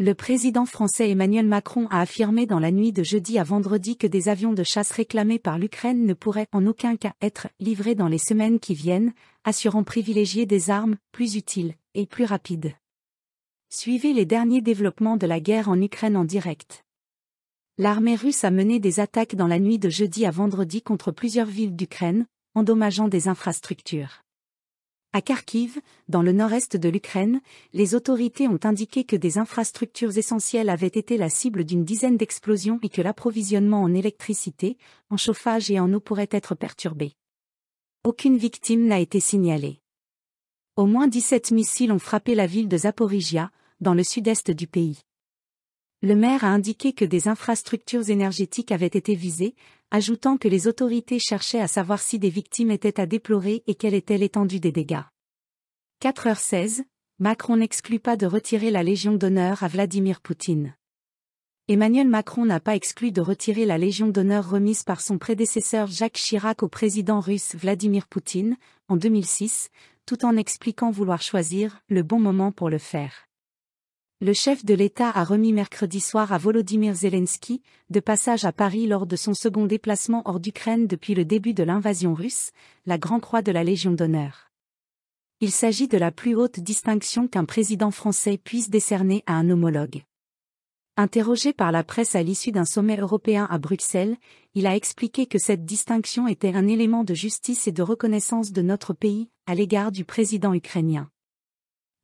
Le président français Emmanuel Macron a affirmé dans la nuit de jeudi à vendredi que des avions de chasse réclamés par l'Ukraine ne pourraient en aucun cas être livrés dans les semaines qui viennent, assurant privilégier des armes plus utiles et plus rapides. Suivez les derniers développements de la guerre en Ukraine en direct. L'armée russe a mené des attaques dans la nuit de jeudi à vendredi contre plusieurs villes d'Ukraine, endommageant des infrastructures. À Kharkiv, dans le nord-est de l'Ukraine, les autorités ont indiqué que des infrastructures essentielles avaient été la cible d'une dizaine d'explosions et que l'approvisionnement en électricité, en chauffage et en eau pourrait être perturbé. Aucune victime n'a été signalée. Au moins 17 missiles ont frappé la ville de Zaporizhia, dans le sud-est du pays. Le maire a indiqué que des infrastructures énergétiques avaient été visées, ajoutant que les autorités cherchaient à savoir si des victimes étaient à déplorer et quelle était l'étendue des dégâts. 4h16, Macron n'exclut pas de retirer la Légion d'honneur à Vladimir Poutine. Emmanuel Macron n'a pas exclu de retirer la Légion d'honneur remise par son prédécesseur Jacques Chirac au président russe Vladimir Poutine en 2006, tout en expliquant vouloir choisir le bon moment pour le faire. Le chef de l'État a remis mercredi soir à Volodymyr Zelensky, de passage à Paris lors de son second déplacement hors d'Ukraine depuis le début de l'invasion russe, la Grand Croix de la Légion d'honneur. Il s'agit de la plus haute distinction qu'un président français puisse décerner à un homologue. Interrogé par la presse à l'issue d'un sommet européen à Bruxelles, il a expliqué que cette distinction était un élément de justice et de reconnaissance de notre pays à l'égard du président ukrainien.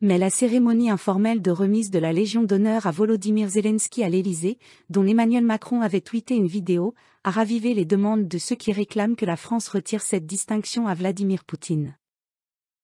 Mais la cérémonie informelle de remise de la Légion d'honneur à Volodymyr Zelensky à l'Élysée, dont Emmanuel Macron avait tweeté une vidéo, a ravivé les demandes de ceux qui réclament que la France retire cette distinction à Vladimir Poutine.